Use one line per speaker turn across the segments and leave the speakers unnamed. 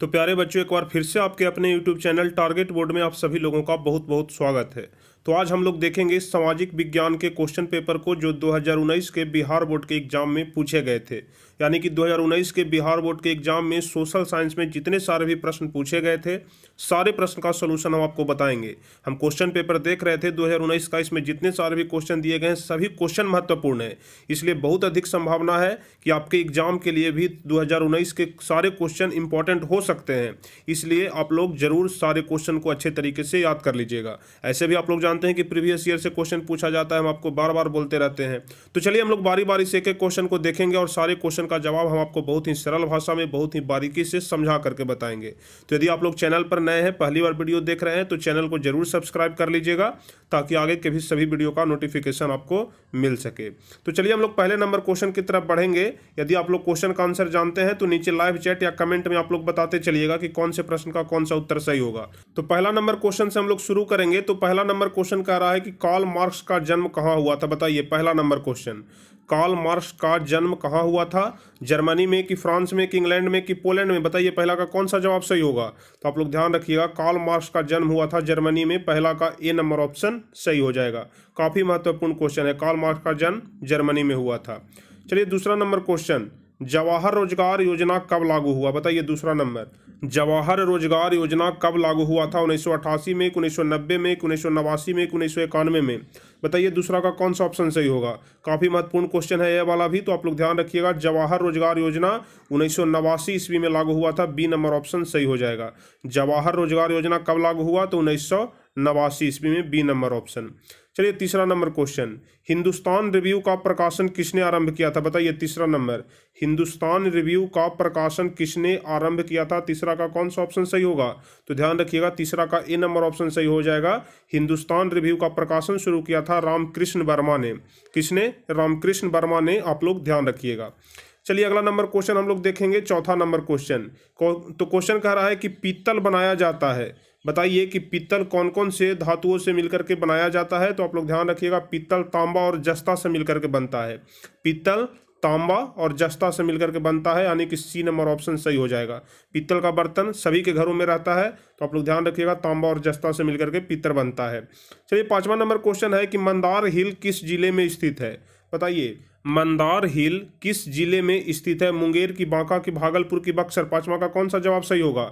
तो प्यारे बच्चों एक बार फिर से आपके अपने यूट्यूब चैनल टारगेट बोर्ड में आप सभी लोगों का बहुत बहुत स्वागत है तो आज हम लोग देखेंगे सामाजिक विज्ञान के क्वेश्चन पेपर को जो 2019 के बिहार बोर्ड के एग्जाम में पूछे गए थे यानी कि 2019 के बिहार बोर्ड के एग्जाम में सोशल साइंस में जितने सारे भी प्रश्न पूछे गए थे सारे प्रश्न का सोल्यूशन हम आपको बताएंगे हम क्वेश्चन पेपर देख रहे थे 2019 का इसमें जितने सारे भी क्वेश्चन दिए गए हैं सभी क्वेश्चन महत्वपूर्ण है इसलिए बहुत अधिक संभावना है कि आपके एग्जाम के लिए भी दो के सारे क्वेश्चन इंपॉर्टेंट हो सकते हैं इसलिए आप लोग जरूर सारे क्वेश्चन को अच्छे तरीके से याद कर लीजिएगा ऐसे भी आप लोग जानते हैं कि प्रीवियस ईयर से क्वेश्चन पूछा जाता है हम आपको बार बार बोलते रहते हैं तो चलिए हम लोग बारी बारी से एक क्वेश्चन को देखेंगे और सारे क्वेश्चन का जवाब हम आपको बहुत ही सरल भाषा में बहुत ही बारीकी से समझा करके बताएंगे तो यदि आप लोग चैनल पर नए हैं पहली बार वीडियो देख रहे हैं तो चैनल को जरूर सब्सक्राइब कर लीजिएगा ताकि आगे के भी सभी वीडियो का नोटिफिकेशन आपको मिल सके तो चलिए हम लोग पहले नंबर क्वेश्चन की तरफ बढ़ेंगे यदि आप लोग क्वेश्चन का आंसर जानते हैं तो नीचे लाइव चैट या कमेंट में आप लोग बताते चलिएगा कि कौन से प्रश्न का कौन सा उत्तर सही होगा तो पहला नंबर क्वेश्चन से हम लोग शुरू करेंगे तो पहला नंबर क्वेश्चन कह रहा है कि कॉल मार्क्स का जन्म कहाँ हुआ था बताइए पहला नंबर क्वेश्चन कार्ल मार्क्स का जन्म कहाँ हुआ था जर्मनी में कि फ्रांस में कि इंग्लैंड में कि पोलैंड में बताइए पहला का कौन सा जवाब सही होगा तो आप लोग ध्यान रखिएगा कार्ल मार्क्स का जन्म हुआ था जर्मनी में पहला का ए नंबर ऑप्शन सही हो जाएगा काफ़ी महत्वपूर्ण क्वेश्चन है कार्ल मार्क्स का जन्म जर्मनी में हुआ था चलिए दूसरा नंबर क्वेश्चन जवाहर रोजगार योजना कब लागू हुआ बताइए दूसरा नंबर जवाहर रोजगार योजना कब लागू हुआ था उन्नीस में एक नब्बे में एक नवासी में एक उन्नीस में बताइए दूसरा का कौन सा ऑप्शन सही होगा काफ़ी महत्वपूर्ण क्वेश्चन है यह वाला भी तो आप लोग ध्यान रखिएगा जवाहर रोजगार योजना उन्नीस सौ ईस्वी में लागू हुआ था बी नंबर ऑप्शन सही हो जाएगा जवाहर रोजगार योजना कब लागू हुआ तो उन्नीस सौ नवासी ईस्वी में बी नंबर ऑप्शन चलिए तीसरा नंबर क्वेश्चन हिंदुस्तान रिव्यू का प्रकाशन किसने आरंभ किया था बताइए तीसरा नंबर हिंदुस्तान रिव्यू का प्रकाशन किसने आरंभ किया था तीसरा का कौन सा ऑप्शन सही होगा तो ध्यान रखिएगा तीसरा का ए नंबर ऑप्शन सही हो जाएगा हिंदुस्तान रिव्यू का प्रकाशन शुरू किया था रामकृष्ण वर्मा ने किसने रामकृष्ण वर्मा ने आप लोग ध्यान रखिएगा चलिए अगला नंबर क्वेश्चन हम लोग देखेंगे चौथा नंबर क्वेश्चन तो क्वेश्चन कह रहा है कि पीतल बनाया जाता है बताइए कि पीतल कौन कौन से धातुओं से मिलकर के बनाया जाता है तो आप लोग ध्यान रखिएगा पीतल तांबा और जस्ता से मिलकर के बनता है पीतल तांबा और जस्ता से मिलकर के बनता है यानी कि सी नंबर ऑप्शन सही हो जाएगा पीतल का बर्तन सभी के घरों में रहता है तो आप लोग ध्यान रखिएगा तांबा और जस्ता से मिलकर के पीतल बनता है चलिए पाँचवा नंबर क्वेश्चन है कि मंदार हिल किस जिले में स्थित है बताइए मंदार हिल किस जिले में स्थित है मुंगेर की बांका की भागलपुर की बक्सर पांचवा का कौन सा जवाब सही होगा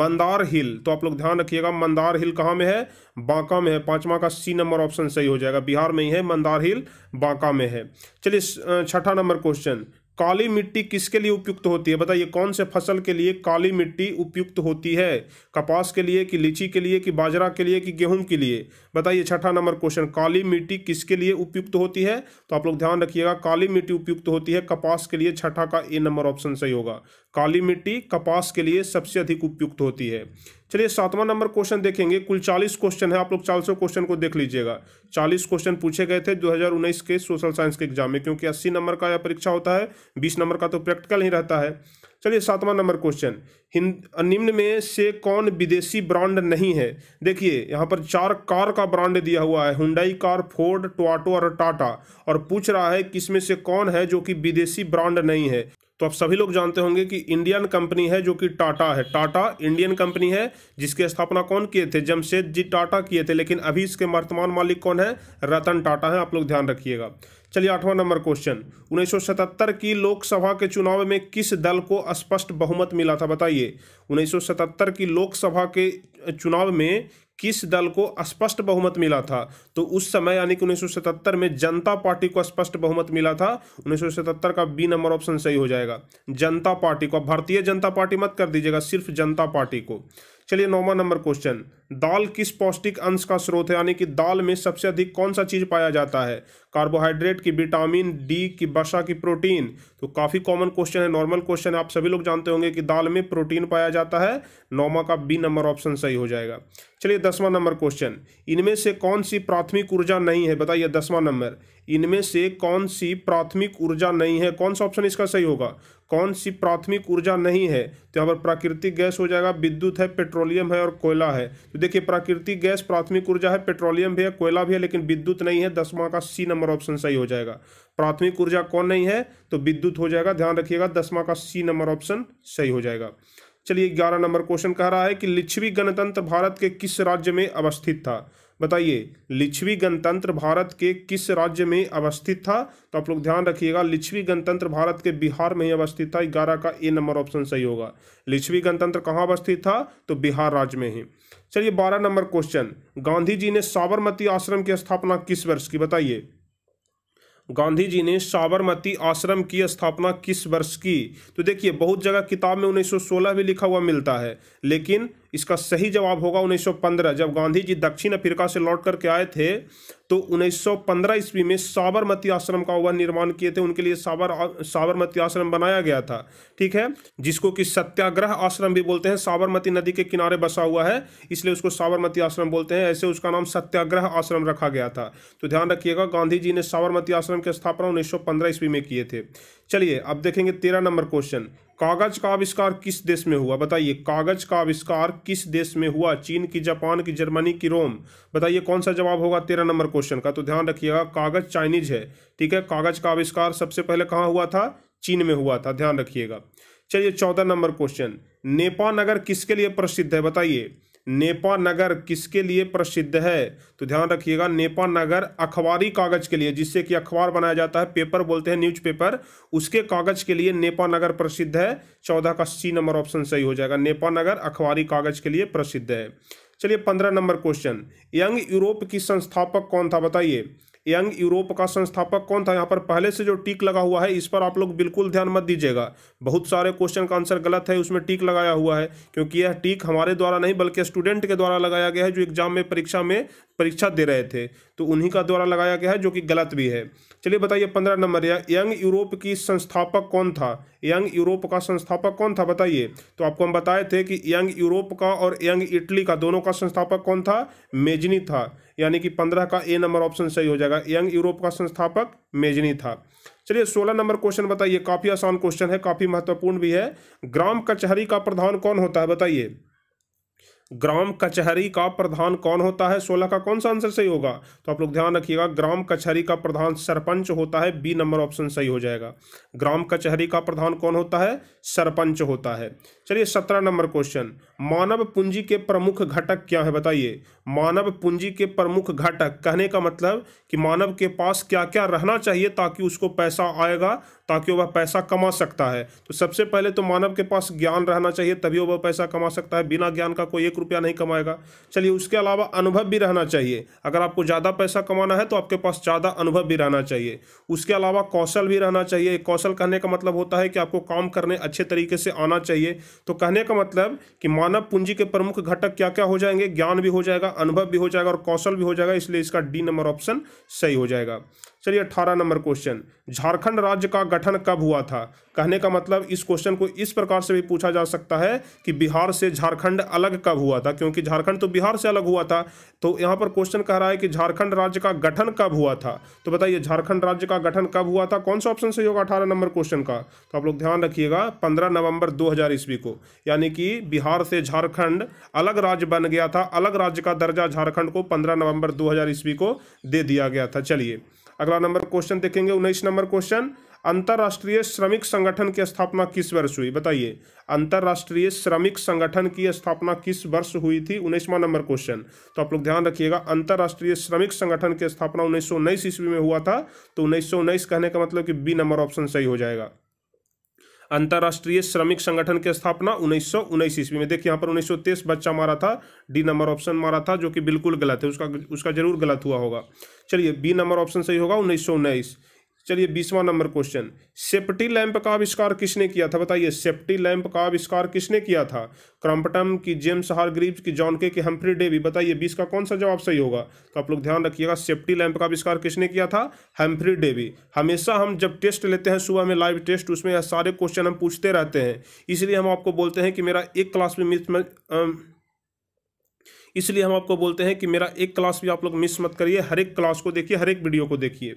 मंदार हिल तो आप लोग ध्यान रखिएगा मंदार हिल कहाँ में है बांका में है पांचवा का सी नंबर ऑप्शन सही हो जाएगा बिहार में ही है मंदार हिल बांका में है चलिए छठा नंबर क्वेश्चन काली मिट्टी किसके लिए उपयुक्त होती है बताइए कौन से फसल के लिए काली मिट्टी उपयुक्त होती है कपास के लिए कि लीची के लिए कि बाजरा के लिए कि गेहूं के लिए बताइए छठा नंबर क्वेश्चन काली मिट्टी किसके लिए उपयुक्त होती है तो आप लोग ध्यान रखिएगा काली मिट्टी उपयुक्त होती है कपास के लिए छठा का ए नंबर ऑप्शन सही होगा काली मिट्टी कपास के लिए सबसे अधिक उपयुक्त होती है चलिए सातवां नंबर क्वेश्चन देखेंगे कुल चालीस क्वेश्चन है आप लोग चालीसों क्वेश्चन को देख लीजिएगा चालीस क्वेश्चन पूछे गए थे 2019 के सोशल साइंस के एग्जाम में क्योंकि अस्सी नंबर का यह परीक्षा होता है बीस नंबर का तो प्रैक्टिकल ही रहता है चलिए सातवां नंबर क्वेश्चन निम्न में से कौन विदेशी ब्रांड नहीं है देखिए यहाँ पर चार कार का ब्रांड दिया हुआ है हुंडई कार फोर्ड टोटो और टाटा और पूछ रहा है किसमें से कौन है जो कि विदेशी ब्रांड नहीं है तो आप सभी लोग जानते होंगे कि इंडियन कंपनी है जो कि टाटा है टाटा इंडियन कंपनी है जिसकी स्थापना कौन किए थे जमशेद जी टाटा किए थे लेकिन अभी इसके वर्तमान मालिक कौन है रतन टाटा है आप लोग ध्यान रखिएगा चलिए आठवां नंबर क्वेश्चन 1977 की लोकसभा के चुनाव में किस दल को स्पष्ट बहुमत मिला था बताइए 1977 की लोकसभा के चुनाव में किस दल को स्पष्ट बहुमत मिला था तो उस समय यानी कि 1977 में जनता पार्टी को स्पष्ट बहुमत मिला था 1977 का बी नंबर ऑप्शन सही हो जाएगा जनता पार्टी को भारतीय जनता पार्टी मत कर दीजिएगा सिर्फ जनता पार्टी को चलिए नौवा नंबर क्वेश्चन दाल किस पौष्टिक अंश का स्रोत है यानी कि दाल में सबसे अधिक कौन सा चीज पाया जाता है कार्बोहाइड्रेट की विटामिन डी की बसा की प्रोटीन तो काफी कॉमन क्वेश्चन है नॉर्मल क्वेश्चन है आप सभी लोग जानते होंगे कि दाल में प्रोटीन पाया जाता है नौमा का बी नंबर ऑप्शन सही हो जाएगा चलिए दसवां नंबर क्वेश्चन इनमें से कौन सी प्राथमिक ऊर्जा नहीं है बताइए दसवां नंबर इनमें से कौन सी प्राथमिक ऊर्जा नहीं है कौन सा ऑप्शन इसका सही होगा कौन सी प्राथमिक ऊर्जा नहीं है तो यहाँ पर प्राकृतिक गैस हो जाएगा विद्युत है पेट्रोलियम है और कोयला है तो देखिए प्राकृतिक गैस प्राथमिक ऊर्जा है पेट्रोलियम भी है कोयला भी है लेकिन विद्युत नहीं है दसवां का सी नंबर ऑप्शन सही हो जाएगा प्राथमिक ऊर्जा कौन नहीं है तो विद्युत हो जाएगा ध्यान रखिएगा दसवां का सी नंबर ऑप्शन सही हो जाएगा चलिए ग्यारह नंबर क्वेश्चन कह रहा है कि लिच्छवी गणतंत्र भारत के किस राज्य में अवस्थित था बताइए लिच्छवी गणतंत्र भारत के किस राज्य में अवस्थित था तो आप लोग ध्यान रखिएगा लिच्छवी गणतंत्र भारत के बिहार में ही अवस्थित था ग्यारह का ए नंबर ऑप्शन सही होगा लिच्छवी गणतंत्र कहाँ अवस्थित था तो बिहार राज्य में ही चलिए बारह नंबर क्वेश्चन गांधी जी ने साबरमती आश्रम की स्थापना किस वर्ष की बताइए गांधी जी ने साबरमती आश्रम की स्थापना किस वर्ष की तो देखिए बहुत जगह किताब में 1916 भी लिखा हुआ मिलता है लेकिन इसका सही जवाब होगा 1915 जब गांधी जी दक्षिण अफ्रीका से लौट करके आए थे तो 1915 ईस्वी में साबरमती आश्रम का वह निर्माण किए थे उनके लिए साबर साबरमती आश्रम बनाया गया था ठीक है जिसको कि सत्याग्रह आश्रम भी बोलते हैं साबरमती नदी के किनारे बसा हुआ है इसलिए उसको साबरमती आश्रम बोलते हैं ऐसे उसका नाम सत्याग्रह आश्रम रखा गया था तो ध्यान रखिएगा गांधी जी ने साबरमती आश्रम की स्थापना उन्नीस ईस्वी में किए थे चलिए अब देखेंगे तेरह नंबर क्वेश्चन कागज का आविष्कार किस देश में हुआ बताइए कागज का आविष्कार किस देश में हुआ चीन की जापान की जर्मनी की रोम बताइए कौन सा जवाब होगा तेरह नंबर क्वेश्चन का तो ध्यान रखिएगा कागज चाइनीज है ठीक है कागज का आविष्कार सबसे पहले कहाँ हुआ था चीन में हुआ था ध्यान रखिएगा चलिए चौदह नंबर क्वेश्चन नेपा नगर किसके लिए प्रसिद्ध है बताइए नेपा नगर किसके लिए प्रसिद्ध है तो ध्यान रखिएगा नेपा नगर अखबारी कागज के लिए जिससे कि अखबार बनाया जाता है पेपर बोलते हैं न्यूज पेपर उसके कागज के लिए नेपा नगर प्रसिद्ध है चौदह का सी नंबर ऑप्शन सही हो जाएगा नेपा नगर अखबारी कागज के लिए प्रसिद्ध है चलिए पंद्रह नंबर क्वेश्चन यंग यूरोप की संस्थापक कौन था बताइए यंग यूरोप का संस्थापक कौन था यहाँ पर पहले से जो टीक लगा हुआ है इस पर आप लोग बिल्कुल ध्यान मत दीजिएगा बहुत सारे क्वेश्चन का आंसर गलत है उसमें टीक लगाया हुआ है क्योंकि यह टीक हमारे द्वारा नहीं बल्कि स्टूडेंट के द्वारा लगाया गया है जो एग्जाम में परीक्षा में परीक्षा दे रहे थे तो उन्हीं का द्वारा लगाया गया है जो कि गलत भी है चलिए बताइए पंद्रह नंबर यंग यूरोप की संस्थापक कौन था यंग यूरोप का संस्थापक कौन था बताइए तो आपको हम बताए थे कि यंग यूरोप का और यंग इटली का दोनों का संस्थापक कौन था मेजनी था यानी कि पंद्रह का ए नंबर ऑप्शन सही हो जाएगा यंग यूरोप का संस्थापक मेजनी था चलिए सोलह नंबर क्वेश्चन बताइए काफ़ी आसान क्वेश्चन है काफ़ी महत्वपूर्ण भी है ग्राम कचहरी का प्रधान कौन होता है बताइए ग्राम कचहरी का प्रधान कौन होता है सोलह का कौन सा आंसर सही होगा तो आप लोग ध्यान रखिएगा ग्राम कचहरी का प्रधान सरपंच होता है बी नंबर ऑप्शन सही हो जाएगा ग्राम कचहरी का प्रधान कौन होता है सरपंच होता है चलिए सत्रह नंबर क्वेश्चन मानव पूंजी के प्रमुख घटक क्या है बताइए मानव पूंजी के प्रमुख घटक कहने का मतलब कि मानव के पास क्या क्या रहना चाहिए ताकि उसको पैसा आएगा ताकि वह पैसा कमा सकता है तो सबसे पहले तो मानव के पास ज्ञान रहना चाहिए तभी वह पैसा कमा सकता है बिना ज्ञान का कोई एक रुपया नहीं कमाएगा चलिए उसके अलावा अनुभव भी रहना चाहिए अगर आपको ज़्यादा पैसा कमाना है तो आपके पास ज़्यादा अनुभव भी रहना चाहिए उसके अलावा कौशल भी रहना चाहिए कौशल कहने का मतलब होता है कि आपको काम करने अच्छे तरीके से आना चाहिए तो कहने का मतलब कि मानव पूंजी के प्रमुख घटक क्या क्या हो जाएंगे ज्ञान भी हो जाएगा अनुभव भी हो जाएगा और कौशल भी हो जाएगा इसलिए इसका डी नंबर ऑप्शन सही हो जाएगा चलिए अट्ठारह नंबर क्वेश्चन झारखंड राज्य का गठन कब हुआ था कहने का मतलब इस क्वेश्चन को इस प्रकार से भी पूछा जा सकता है कि बिहार से झारखंड अलग कब हुआ था क्योंकि झारखंड तो बिहार से अलग हुआ था तो यहाँ पर क्वेश्चन कह रहा है कि झारखंड राज्य का गठन कब हुआ था तो बताइए झारखंड राज्य का गठन कब हुआ था कौन सा ऑप्शन सही होगा अठारह नंबर क्वेश्चन का तो आप लोग ध्यान रखिएगा पंद्रह नवंबर दो ईस्वी को यानी कि बिहार से झारखंड अलग राज्य बन गया था अलग राज्य का दर्जा झारखंड को पंद्रह नवंबर दो ईस्वी को दे दिया गया था चलिए अगला नंबर क्वेश्चन देखेंगे उन्नीस नंबर क्वेश्चन अंतर्राष्ट्रीय श्रमिक संगठन की स्थापना किस वर्ष हुई बताइए अंतर्राष्ट्रीय श्रमिक संगठन की स्थापना किस वर्ष हुई थी उन्नीसवा नंबर क्वेश्चन तो आप लोग ध्यान रखिएगा अंतर्राष्ट्रीय श्रमिक संगठन की स्थापना उन्नीस सौ ईस्वी में हुआ था तो उन्नीस कहने का मतलब कि बी नंबर ऑप्शन सही हो जाएगा अंतर्राष्ट्रीय श्रमिक संगठन की स्थापना उन्नीस सौ उन्नीस ईस्वी में देखिए यहाँ पर उन्नीस सौ तेईस बच्चा मारा था डी नंबर ऑप्शन मारा था जो कि बिल्कुल गलत है उसका उसका जरूर गलत हुआ होगा चलिए बी नंबर ऑप्शन सही होगा उन्नीस सौ उन्नीस चलिए बीसवा नंबर क्वेश्चन सेप्टी लैंप का आविष्कार किसने किया था बताइए सेप्टी लैंप का आविष्कार किसने किया था क्रम्पटम की जेम्स हार ग्रीव की जॉन के, हम्फ्री डेवी बताइए बीस का कौन सा जवाब सही होगा तो आप लोग ध्यान रखिएगा सेप्टी लैंप का आविष्कार किसने किया था हम्फ्री डेवी हमेशा हम जब टेस्ट लेते हैं सुबह में लाइव टेस्ट उसमें सारे क्वेश्चन हम पूछते रहते हैं इसलिए हम आपको बोलते हैं कि मेरा एक क्लास में मिस इसलिए हम आपको बोलते हैं कि मेरा एक क्लास भी आप लोग मिस मत करिए हर एक क्लास को देखिए हर एक वीडियो को देखिए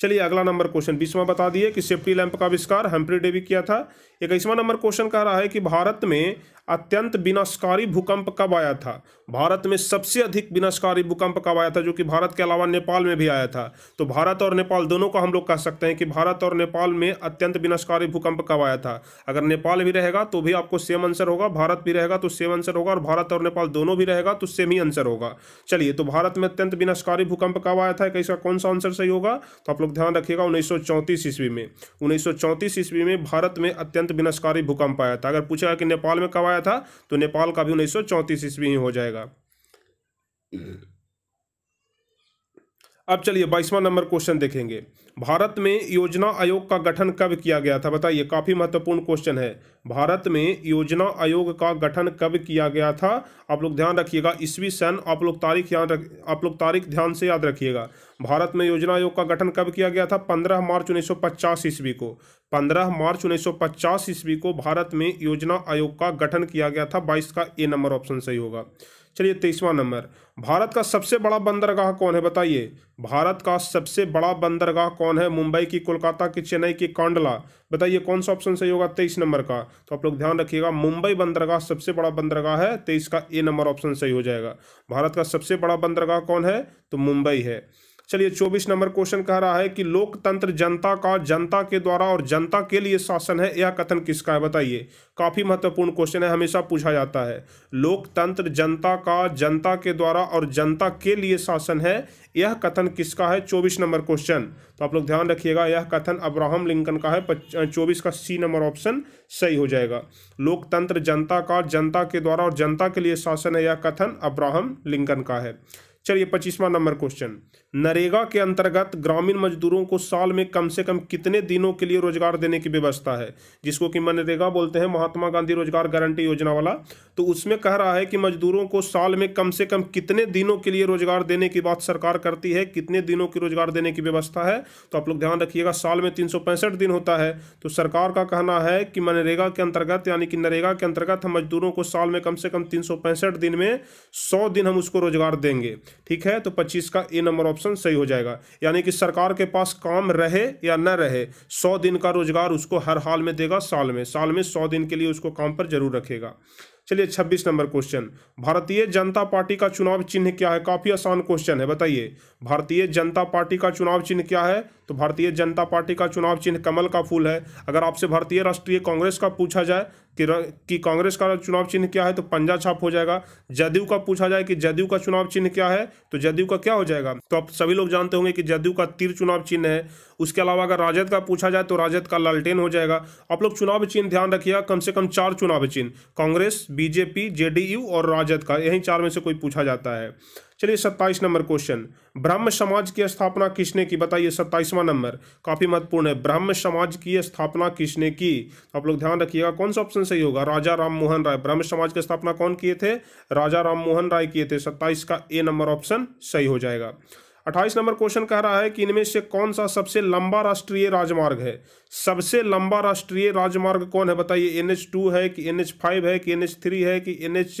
चलिए अगला नंबर क्वेश्चन बीसवां बता दिए कि सेफ्टी लैंप का आविष्कार हेम्प्री डेवी किया था इक्कीसवां नंबर क्वेश्चन कह रहा है कि भारत में अत्यंत विनाशकारी भूकंप कब आया था भारत में सबसे अधिक विनाशकारी भूकंप कब आया था जो कि भारत के अलावा नेपाल में भी आया था तो भारत और नेपाल दोनों को हम लोग कह सकते हैं कि भारत और नेपाल में अत्यंत विनाशकारी भूकंप कब आया था अगर नेपाल भी रहेगा तो भी आपको सेम आंसर होगा भारत भी रहेगा तो सेम आंसर होगा और भारत और नेपाल दोनों भी रहेगा तो सेम ही आंसर होगा चलिए तो भारत में अत्यंत विनाशकारी भूकंप कब आया था कैसा कौन सा आंसर सही होगा तो आप लोग लोग ध्यान रखिएगा उन्नीस सौ ईस्वी में उन्नीस सौ ईस्वी में भारत में अत्यंत विनाशकारी भूकंप आया था अगर पूछेगा कि नेपाल में कब आया था तो नेपाल का भी उन्नीस सौ ईस्वी ही हो जाएगा हम्म। अब चलिए बाईसवां नंबर क्वेश्चन देखेंगे भारत में योजना आयोग का गठन कब किया गया था बताइए काफ़ी महत्वपूर्ण क्वेश्चन है भारत में योजना आयोग का गठन कब किया गया था आप लोग ध्यान रखिएगा ईस्वी सन आप लोग तारीख याद रख आप लोग तारीख ध्यान से याद रखिएगा भारत में योजना आयोग का गठन कब किया गया था 15 मार्च 1950 ईस्वी को 15 मार्च 1950 ईस्वी को भारत में योजना आयोग का गठन किया गया था बाईस का ए नंबर ऑप्शन सही होगा चलिए तेईसवां नंबर भारत का सबसे बड़ा बंदरगाह कौन है बताइए भारत का सबसे बड़ा बंदरगाह कौन है मुंबई की कोलकाता की चेन्नई की कांडला बताइए कौन सा ऑप्शन सही होगा तेईस नंबर का तो आप लोग ध्यान रखिएगा मुंबई बंदरगाह सबसे बड़ा बंदरगाह है तेईस का ए नंबर ऑप्शन सही हो जाएगा भारत का सबसे बड़ा बंदरगाह कौन है तो मुंबई है चलिए चौबीस नंबर क्वेश्चन कह रहा है कि लोकतंत्र जनता का जनता के द्वारा और जनता के लिए शासन है यह कथन किसका है बताइए काफी महत्वपूर्ण क्वेश्चन है हमेशा पूछा जाता है लोकतंत्र जनता का जनता के द्वारा और जनता के लिए शासन है यह कथन किसका है चौबीस नंबर क्वेश्चन तो आप लोग ध्यान रखिएगा यह कथन अब्राहम लिंकन का है चौबीस का सी नंबर ऑप्शन सही हो जाएगा लोकतंत्र जनता का जनता के द्वारा और जनता के लिए शासन है यह कथन अब्राहम लिंकन का है चलिए पच्चीसवा नंबर क्वेश्चन नरेगा के अंतर्गत ग्रामीण मजदूरों को साल में कम से कम कितने दिनों के लिए रोजगार देने की व्यवस्था है जिसको कि मनरेगा बोलते हैं महात्मा गांधी रोजगार गारंटी योजना वाला तो उसमें कह रहा है कि मजदूरों को साल में कम से कम कितने दिनों के लिए रोजगार देने की बात सरकार करती है कितने दिनों की रोजगार देने की व्यवस्था है तो आप लोग ध्यान रखिएगा साल में तीन दिन होता है तो सरकार का कहना है कि मनरेगा के अंतर्गत यानी कि नरेगा के अंतर्गत हम मजदूरों को साल में कम से कम तीन दिन में सौ दिन हम उसको रोजगार देंगे ठीक है तो पच्चीस का ए नंबर ऑप्शन ऑप्शन सही हो जाएगा यानी कि सरकार के पास काम रहे या न रहे सौ दिन का रोजगार उसको हर हाल में देगा साल में साल में सौ दिन के लिए उसको काम पर जरूर रखेगा चलिए छब्बीस नंबर क्वेश्चन भारतीय जनता पार्टी का चुनाव चिन्ह क्या है काफी आसान क्वेश्चन है बताइए भारतीय जनता पार्टी का चुनाव चिन्ह क्या है तो भारतीय जनता पार्टी का चुनाव चिन्ह कमल का फूल है अगर आपसे भारतीय राष्ट्रीय कांग्रेस का पूछा जाए कि कांग्रेस का चुनाव चिन्ह क्या है तो पंजा छाप हो जाएगा जदयू का पूछा जाए कि जदयू का चुनाव चिन्ह क्या है तो जदयू का क्या हो जाएगा तो आप सभी लोग जानते होंगे कि जदयू का तीर चुनाव चिन्ह है उसके अलावा अगर राजद का पूछा जाए तो राजद का लालटेन हो जाएगा आप लोग चुनाव चिन्ह ध्यान रखिएगा कम से कम चार चुनाव चिन्ह कांग्रेस बीजेपी जेडीयू और राजद का यही चार में से कोई पूछा जाता है चलिए सत्ताईस नंबर क्वेश्चन ब्राह्म समाज की स्थापना किसने की बताइए सत्ताईसवां नंबर काफी महत्वपूर्ण है ब्राह्म समाज की स्थापना किसने की तो आप लोग ध्यान रखिएगा कौन सा ऑप्शन सही होगा राजा राम मोहन राय ब्राह्म समाज की स्थापना कौन किए थे राजा राम मोहन राय किए थे सत्ताईस का ए नंबर ऑप्शन सही हो जाएगा अट्ठाईस नंबर क्वेश्चन कह रहा है कि इनमें से कौन सा सबसे लंबा राष्ट्रीय राजमार्ग है सबसे लंबा राष्ट्रीय राजमार्ग कौन है बताइए एन एच टू है कि एन एच फाइव है कि एन एच थ्री है कि एन एच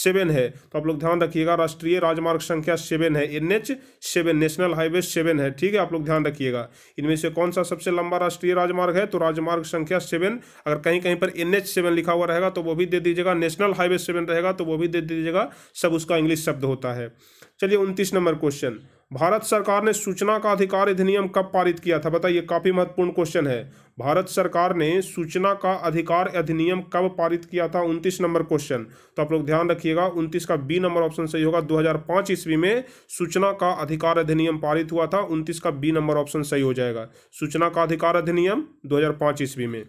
सेवन है तो आप लोग ध्यान रखिएगा राष्ट्रीय राजमार्ग संख्या सेवन है N H seven national highway seven है ठीक है आप लोग ध्यान रखिएगा इनमें से कौन सा सबसे लंबा राष्ट्रीय राजमार्ग है तो राजमार्ग संख्या सेवन अगर कहीं कहीं पर एन एच सेवन लिखा हुआ रहेगा तो वो भी दे दीजिएगा नेशनल हाईवे सेवन रहेगा तो वो भी दे दीजिएगा सब उसका इंग्लिश शब्द होता है चलिए उनतीस नंबर क्वेश्चन भारत सरकार ने सूचना का अधिकार अधिनियम कब पारित किया था बताइए काफी महत्वपूर्ण क्वेश्चन है भारत सरकार ने सूचना का अधिकार अधिनियम कब पारित किया था 29 नंबर क्वेश्चन तो आप लोग ध्यान रखिएगा 29 का बी नंबर ऑप्शन सही होगा 2005 ईस्वी में सूचना का अधिकार अधिनियम पारित हुआ था 29 का बी नंबर ऑप्शन सही हो जाएगा सूचना का अधिकार अधिनियम दो ईस्वी में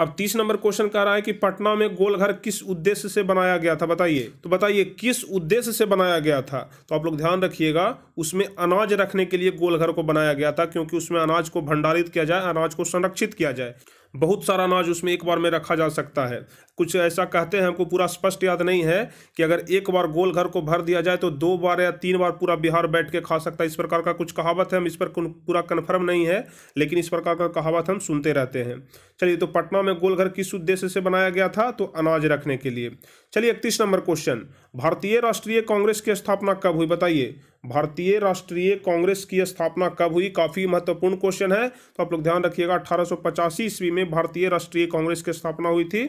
अब तीस नंबर क्वेश्चन कह रहा है कि पटना में गोलघर किस उद्देश्य से बनाया गया था बताइए तो बताइए किस उद्देश्य से बनाया गया था तो आप लोग ध्यान रखिएगा उसमें अनाज रखने के लिए गोलघर को बनाया गया था क्योंकि उसमें अनाज को भंडारित किया जाए अनाज को संरक्षित किया जाए बहुत सारा अनाज उसमें एक बार में रखा जा सकता है कुछ ऐसा कहते हैं हमको पूरा स्पष्ट याद नहीं है कि अगर एक बार गोल घर को भर दिया जाए तो दो बार या तीन बार पूरा बिहार बैठ के खा सकता है इस प्रकार का कुछ कहावत है हम इस पर पूरा कन्फर्म नहीं है लेकिन इस प्रकार का कहावत हम सुनते रहते हैं चलिए तो पटना में गोलघर किस उद्देश्य से बनाया गया था तो अनाज रखने के लिए चलिए इकतीस नंबर क्वेश्चन भारतीय राष्ट्रीय कांग्रेस की स्थापना कब हुई बताइए भारतीय राष्ट्रीय कांग्रेस की स्थापना कब हुई काफ़ी महत्वपूर्ण क्वेश्चन है तो आप लोग ध्यान रखिएगा अठारह ईस्वी में भारतीय राष्ट्रीय कांग्रेस की स्थापना हुई थी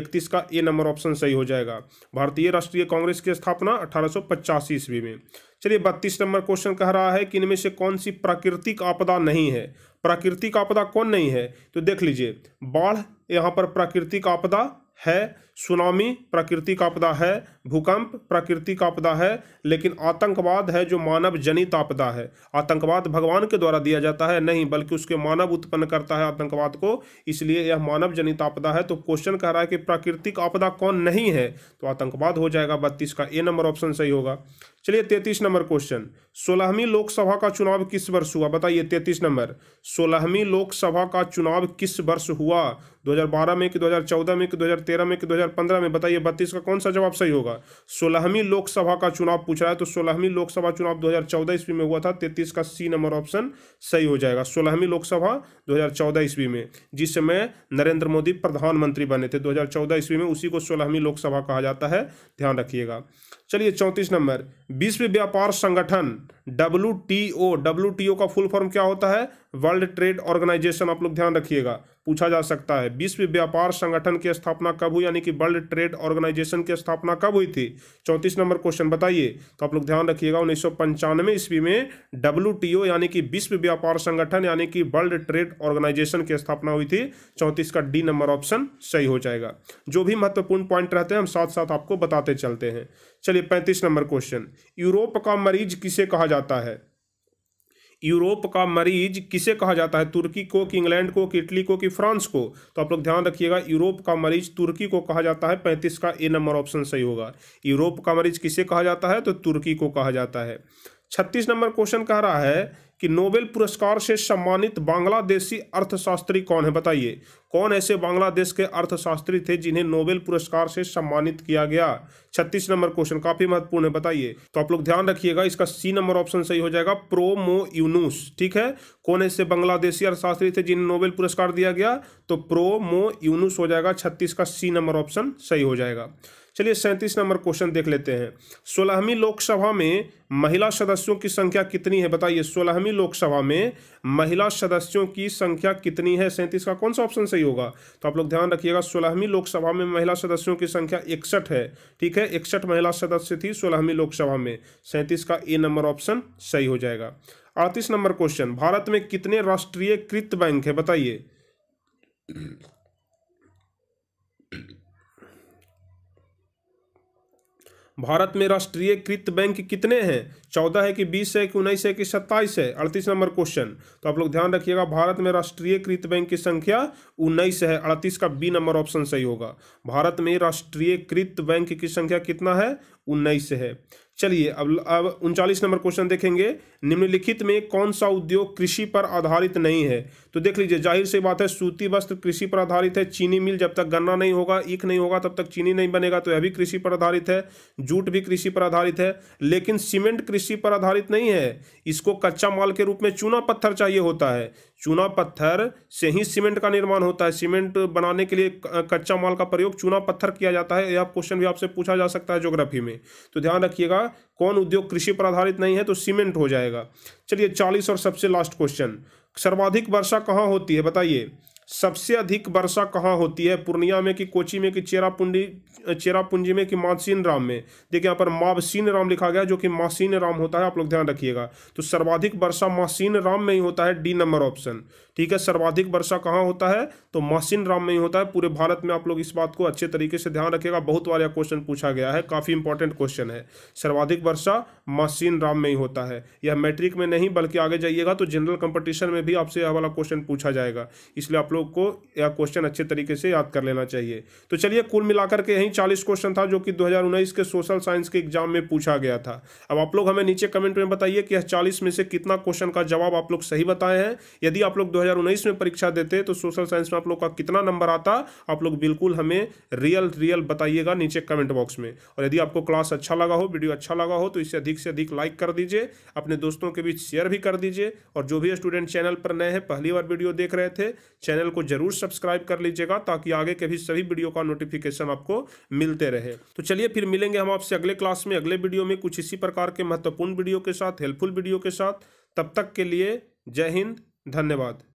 इकतीस का ए नंबर ऑप्शन सही हो जाएगा भारतीय राष्ट्रीय कांग्रेस की स्थापना अठारह ईस्वी में चलिए बत्तीस नंबर क्वेश्चन कह रहा है कि इनमें से कौन सी प्राकृतिक आपदा नहीं है प्राकृतिक आपदा कौन नहीं है तो देख लीजिए बाढ़ यहाँ पर प्राकृतिक आपदा है सुनामी प्राकृतिक आपदा है भूकंप प्राकृतिक आपदा है लेकिन आतंकवाद है जो मानव जनित आपदा है आतंकवाद भगवान के द्वारा दिया जाता है नहीं बल्कि उसके मानव उत्पन्न करता है आतंकवाद को इसलिए यह मानव जनित आपदा है तो क्वेश्चन कह रहा है कि प्राकृतिक आपदा कौन नहीं है तो आतंकवाद हो जाएगा बत्तीस का ए नंबर ऑप्शन सही होगा चलिए तैतीस नंबर क्वेश्चन सोलहवीं लोकसभा का चुनाव किस वर्ष हुआ बताइए तैतीस नंबर सोलहवीं लोकसभा का चुनाव किस वर्ष हुआ 2012 में कि 2014 में कि 2013 में कि 2000 2015 में बताइए बत्तीस का कौन सा जवाब सही होगा सोलहवीं लोकसभा का चुनाव पूछ रहा है तो सोलहवीं लोकसभा चुनाव 2014 ईस्वी में हुआ था तैतीस का सी नंबर ऑप्शन सही हो जाएगा सोलहवीं लोकसभा 2014 ईस्वी में जिस समय नरेंद्र मोदी प्रधानमंत्री बने थे 2014 ईस्वी में उसी को सोलहवीं लोकसभा कहा जाता है ध्यान रखिएगा चलिए चौंतीस नंबर विश्व व्यापार संगठन डब्ल्यू टी का फुल फॉर्म क्या होता है वर्ल्ड ट्रेड ऑर्गेनाइजेशन आप लोग ध्यान रखिएगा पूछा जा सकता है विश्व व्यापार संगठन की स्थापना कब हुई यानी कि वर्ल्ड ट्रेड ऑर्गेनाइजेशन की स्थापना कब हुई थी चौंतीस नंबर क्वेश्चन बताइए तो आप लोग ध्यान रखिएगा उन्नीस सौ पंचानवे ईस्वी में डब्ल्यू यानी कि विश्व व्यापार संगठन यानी कि वर्ल्ड ट्रेड ऑर्गेनाइजेशन की स्थापना हुई थी चौंतीस का डी नंबर ऑप्शन सही हो जाएगा जो भी महत्वपूर्ण पॉइंट रहते हैं हम साथ साथ आपको बताते चलते हैं चलिए पैंतीस नंबर क्वेश्चन यूरोप का मरीज किसे कहा जाता है यूरोप का मरीज किसे कहा जाता है तुर्की को कि इंग्लैंड को कि इटली को कि फ्रांस को तो आप लोग ध्यान रखिएगा यूरोप का मरीज तुर्की को कहा जाता है पैंतीस का ए नंबर ऑप्शन सही होगा यूरोप का मरीज किसे कहा जाता है तो तुर्की को कहा जाता है छत्तीस नंबर क्वेश्चन कह रहा है कि नोबेल पुरस्कार से सम्मानित बांग्लादेशी अर्थशास्त्री कौन है बताइए कौन ऐसे बांग्लादेश के अर्थशास्त्री थे जिन्हें नोबेल पुरस्कार से सम्मानित किया गया छत्तीस नंबर क्वेश्चन काफी महत्वपूर्ण है बताइए तो आप लोग ध्यान रखिएगा इसका सी नंबर ऑप्शन सही हो जाएगा प्रोमो यूनुस ठीक है कौन ऐसे बांग्लादेशी अर्थशास्त्री थे जिन्हें नोबेल पुरस्कार दिया गया तो प्रोमो यूनुस हो जाएगा छत्तीस का सी नंबर ऑप्शन सही हो जाएगा चलिए सैंतीस नंबर क्वेश्चन देख लेते हैं सोलहवीं लोकसभा में महिला सदस्यों की संख्या कितनी है बताइए सोलहवीं लोकसभा में महिला सदस्यों की संख्या कितनी है सैंतीस का कौन सा ऑप्शन सही होगा तो आप लोग ध्यान रखिएगा सोलहवीं लोकसभा में महिला सदस्यों की संख्या इकसठ है ठीक है इकसठ महिला सदस्य थी सोलहवीं लोकसभा में सैंतीस का ए नंबर ऑप्शन सही हो जाएगा अड़तीस नंबर क्वेश्चन भारत में कितने राष्ट्रीयकृत बैंक है बताइए भारत में राष्ट्रीयकृत बैंक कितने हैं चौदह है कि बीस है कि उन्नीस है कि सत्ताईस है अड़तीस नंबर क्वेश्चन तो आप लोग ध्यान रखिएगा भारत में राष्ट्रीयकृत बैंक की संख्या उन्नीस है अड़तीस का बी नंबर ऑप्शन सही होगा भारत में राष्ट्रीयकृत बैंक की संख्या कितना है उन्नीस है चलिए अब अब उनचालीस नंबर क्वेश्चन देखेंगे निम्नलिखित में कौन सा उद्योग कृषि पर आधारित नहीं है तो देख लीजिए जाहिर सी बात है सूती वस्त्र कृषि पर आधारित है चीनी मिल जब तक गन्ना नहीं होगा ईख नहीं होगा तब तक चीनी नहीं बनेगा तो यह भी कृषि पर आधारित है जूट भी कृषि पर आधारित है लेकिन सीमेंट कृषि पर आधारित नहीं है इसको कच्चा माल के रूप में चूना पत्थर चाहिए होता है चूना पत्थर से ही सीमेंट का निर्माण होता है सीमेंट बनाने के लिए कच्चा माल का प्रयोग चूना पत्थर किया जाता है यह क्वेश्चन भी आपसे पूछा जा सकता है ज्योग्राफी में तो ध्यान रखिएगा कौन उद्योग कृषि पर आधारित नहीं है तो सीमेंट हो जाएगा चलिए चालीस और सबसे लास्ट क्वेश्चन सर्वाधिक वर्षा कहाँ होती है बताइए सबसे अधिक वर्षा कहाँ होती है पूर्णिया में कि कोची में कि चेरापुंडी चेरापुंजी में कि मासीन राम में देखिए यहाँ पर मासीन राम लिखा गया जो कि मासीन राम होता है आप लोग ध्यान रखिएगा तो सर्वाधिक वर्षा मासीन राम में ही होता है डी नंबर ऑप्शन ठीक है सर्वाधिक वर्षा कहाँ होता है तो मासीन राम में ही होता है पूरे भारत में आप लोग इस बात को अच्छे तरीके से ध्यान रखिएगा बहुत बार यह क्वेश्चन पूछा गया है काफ़ी इंपॉर्टेंट क्वेश्चन है सर्वाधिक वर्षा मासीन राम में ही होता है यह मैट्रिक में नहीं बल्कि आगे जाइएगा तो जनरल कंपटीशन में भी आपसे यह वाला क्वेश्चन पूछा जाएगा इसलिए आप लोग लोग को यह क्वेश्चन अच्छे तरीके से याद कर लेना चाहिए तो चलिए कुल मिलाकर के यही चालीस क्वेश्चन था जो कि दो के सोशल साइंस के एग्जाम में पूछा गया था अब आप लोग हमें नीचे कमेंट में बताइए कि यह चालीस में से कितना क्वेश्चन का जवाब आप लोग सही बताए हैं यदि आप लोग दो में परीक्षा देते तो सोशल साइंस में आप लोग का कितना नंबर आता आप लोग बिल्कुल हमें रियल रियल बताइएगा नीचे कमेंट बॉक्स में और यदि आपको क्लास अच्छा लगा हो वीडियो अच्छा लगा हो तो इसे अधिक से अधिक लाइक कर दीजिए अपने दोस्तों के बीच शेयर भी कर दीजिए और जो भी स्टूडेंट चैनल पर नए हैं पहली बार वीडियो देख रहे थे चैनल चैनल को जरूर सब्सक्राइब कर लीजिएगा ताकि आगे के भी सभी वीडियो का नोटिफिकेशन आपको मिलते रहे तो चलिए फिर मिलेंगे हम आपसे अगले क्लास में अगले वीडियो में कुछ इसी प्रकार के महत्वपूर्ण वीडियो के साथ हेल्पफुल वीडियो के साथ तब तक के लिए जय हिंद धन्यवाद